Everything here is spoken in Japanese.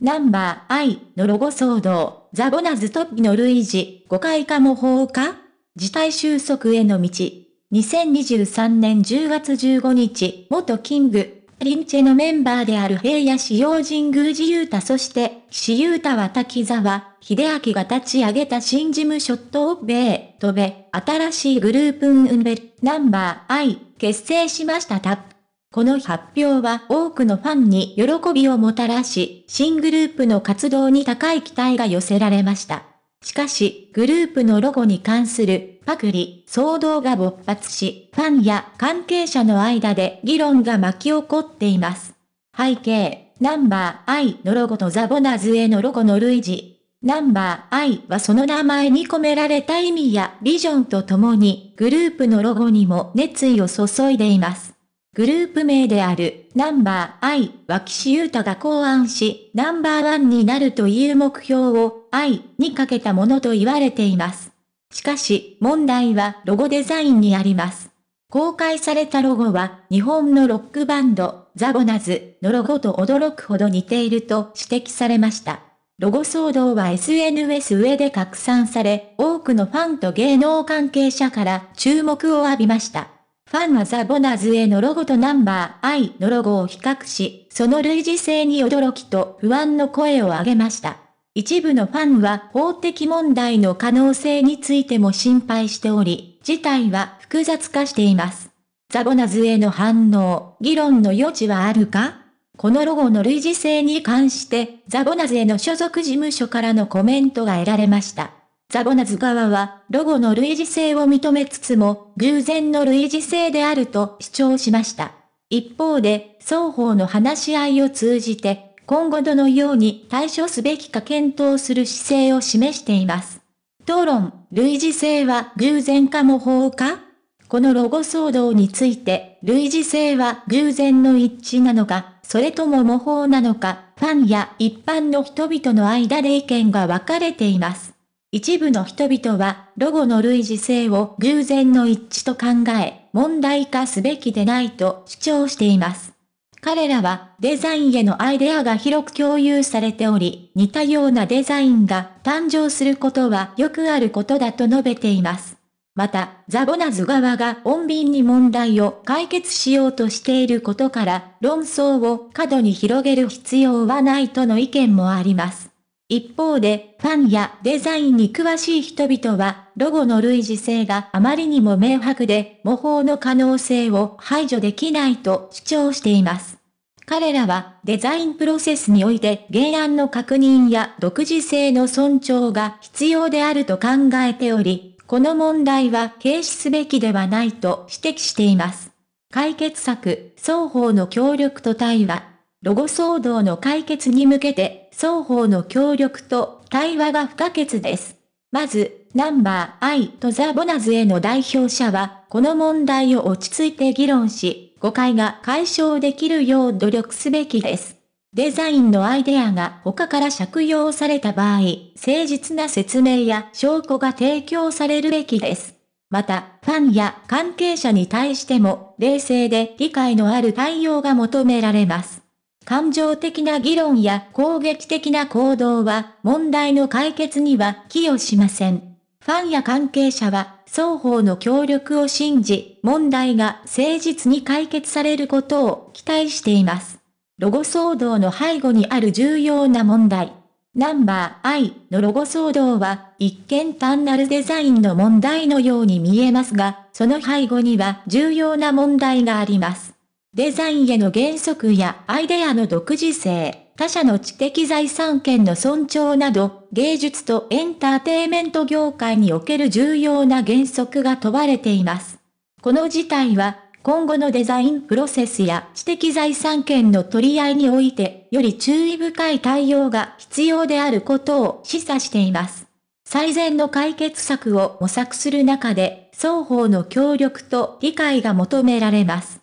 ナンバー I のロゴ騒動、ザボナズトップの類似、誤解か模倣か事態収束への道。2023年10月15日、元キング、リンチェのメンバーである平野市洋神宮寺優太そして、志優太は滝沢、秀明が立ち上げた新事務所ベ米、飛べ、新しいグループ運ル、ナンバー I 結成しましたタップ。この発表は多くのファンに喜びをもたらし、新グループの活動に高い期待が寄せられました。しかし、グループのロゴに関するパクリ、騒動が勃発し、ファンや関係者の間で議論が巻き起こっています。背景、ナンバーアイのロゴとザボナズへのロゴの類似。ナンバーアイはその名前に込められた意味やビジョンとともに、グループのロゴにも熱意を注いでいます。グループ名であるナンバー I は岸優太が考案し、ナンバーワンになるという目標をイにかけたものと言われています。しかし、問題はロゴデザインにあります。公開されたロゴは、日本のロックバンド、ザボナズのロゴと驚くほど似ていると指摘されました。ロゴ騒動は SNS 上で拡散され、多くのファンと芸能関係者から注目を浴びました。ファンはザ・ボナーズへのロゴとナンバー I のロゴを比較し、その類似性に驚きと不安の声を上げました。一部のファンは法的問題の可能性についても心配しており、事態は複雑化しています。ザ・ボナズへの反応、議論の余地はあるかこのロゴの類似性に関して、ザ・ボナズへの所属事務所からのコメントが得られました。ザボナズ側は、ロゴの類似性を認めつつも、偶然の類似性であると主張しました。一方で、双方の話し合いを通じて、今後どのように対処すべきか検討する姿勢を示しています。討論、類似性は偶然か模倣かこのロゴ騒動について、類似性は偶然の一致なのか、それとも模倣なのか、ファンや一般の人々の間で意見が分かれています。一部の人々は、ロゴの類似性を偶然の一致と考え、問題化すべきでないと主張しています。彼らはデザインへのアイデアが広く共有されており、似たようなデザインが誕生することはよくあることだと述べています。また、ザボナズ側が穏便に問題を解決しようとしていることから、論争を過度に広げる必要はないとの意見もあります。一方で、ファンやデザインに詳しい人々は、ロゴの類似性があまりにも明白で、模倣の可能性を排除できないと主張しています。彼らは、デザインプロセスにおいて原案の確認や独自性の尊重が必要であると考えており、この問題は軽視すべきではないと指摘しています。解決策、双方の協力と対話、ロゴ騒動の解決に向けて、双方の協力と対話が不可欠です。まず、ナンバーアイとザ・ボナズへの代表者は、この問題を落ち着いて議論し、誤解が解消できるよう努力すべきです。デザインのアイデアが他から借用された場合、誠実な説明や証拠が提供されるべきです。また、ファンや関係者に対しても、冷静で理解のある対応が求められます。感情的な議論や攻撃的な行動は問題の解決には寄与しません。ファンや関係者は双方の協力を信じ、問題が誠実に解決されることを期待しています。ロゴ騒動の背後にある重要な問題。ナンバー I のロゴ騒動は一見単なるデザインの問題のように見えますが、その背後には重要な問題があります。デザインへの原則やアイデアの独自性、他社の知的財産権の尊重など、芸術とエンターテイメント業界における重要な原則が問われています。この事態は、今後のデザインプロセスや知的財産権の取り合いにおいて、より注意深い対応が必要であることを示唆しています。最善の解決策を模索する中で、双方の協力と理解が求められます。